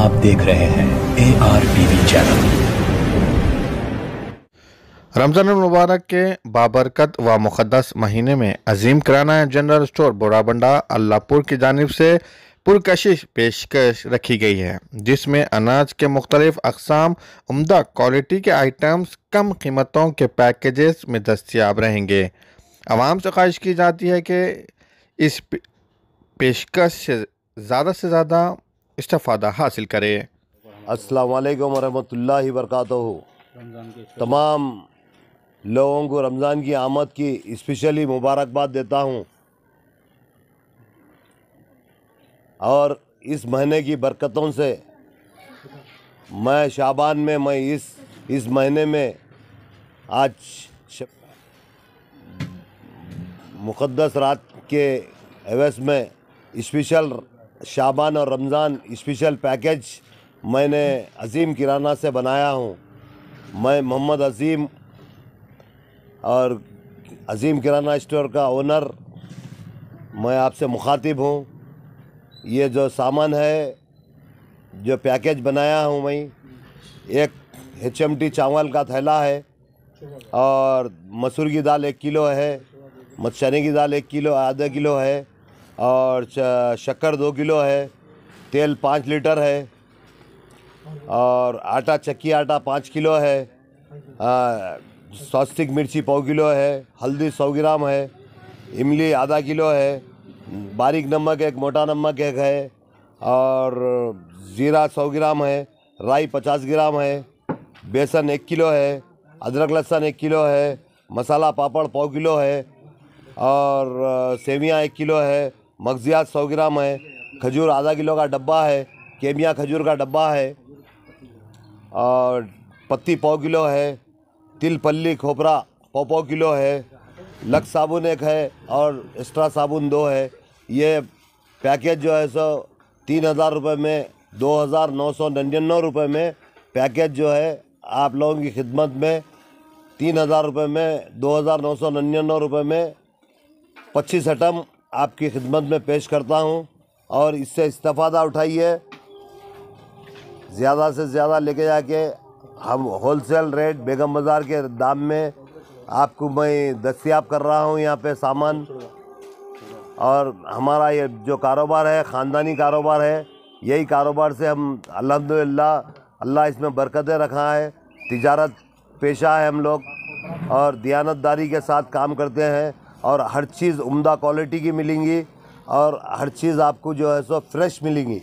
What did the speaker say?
आप देख रहे हैं ए आर टीवी चैनल रमज़ान मुबारक के बाबरकत व मुक़दस महीने में अजीम कराना जनरल स्टोर बोराबंडा अल्लाहपुर की जानब से पुरकशिश पेशकश रखी गई है जिसमें अनाज के मुख्तलिफ अकसाम उमदा क्वालिटी के आइटम्स कम कीमतों के पैकेजेस में दस्तियाब रहेंगे आवाम से ख्वाहिश की जाती है कि इस पेशकश से ज़्यादा से ज़्यादा इस्तफ़ादा हासिल करे असलकम वरहमल वरक तमाम लोगों को रमज़ान की आमद की स्पेशली मुबारकबाद देता हूँ और इस महीने की बरकतों से मैं शाबान में मैं इस इस महीने में आज मुक़दस रात के एवज में स्पेशल शाबान और रमज़ान स्पेशल पैकेज मैंने अजीम किराना से बनाया हूँ मैं मोहम्मद अजीम और अजीम किराना स्टोर का ओनर मैं आपसे मुखातिब हूँ ये जो सामान है जो पैकेज बनाया हूँ मैं एक एच एम टी चावल का थैला है और मसूर की दाल एक किलो है मच्छनी की दाल एक किलो आधा किलो है और शक्कर दो किलो है तेल पाँच लीटर है और आटा चक्की आटा पाँच किलो है स्वास्तिक मिर्ची पाव किलो है हल्दी सौ ग्राम है इमली आधा किलो है बारीक नमक एक मोटा नमक एक है और ज़ीरा सौ ग्राम है राई पचास ग्राम है बेसन एक किलो है अदरक लहसन एक किलो है मसाला पापड़ पाव किलो है और सेवियाँ एक किलो है मगजियात सौ ग्राम है खजूर आधा किलो का डब्बा है केमिया खजूर का डब्बा है और पत्ती पाव किलो है तिल पल्ली खोपरा पाव पाव किलो है लक साबुन एक है और एक्स्ट्रा साबुन दो है ये पैकेज जो है सो तीन हज़ार रुपये में दो हज़ार नौ सौ निन्यानवे रुपये में पैकेज जो है आप लोगों की खिदमत में तीन हज़ार रुपये में दो हज़ार नौ सौ निन्यानवे रुपये में पच्चीस आइटम आपकी खिदमत में पेश करता हूँ और इससे इस्तफादा उठाइए ज़्यादा से ज़्यादा लेके जाके हम होल सेल रेट बेगम बाज़ार के दाम में आपको मैं दस्तियाब कर रहा हूँ यहाँ पे सामान और हमारा ये जो कारोबार है ख़ानदानी कारोबार है यही कारोबार से हम अलहमदिल्ला अल्लाह इसमें बरकतें रखा है तिजारत पेशा है हम लोग और दियानतदारी के साथ काम करते हैं और हर चीज़ उम्दा क्वालिटी की मिलेंगी और हर चीज़ आपको जो है सो फ्रेश मिलेंगी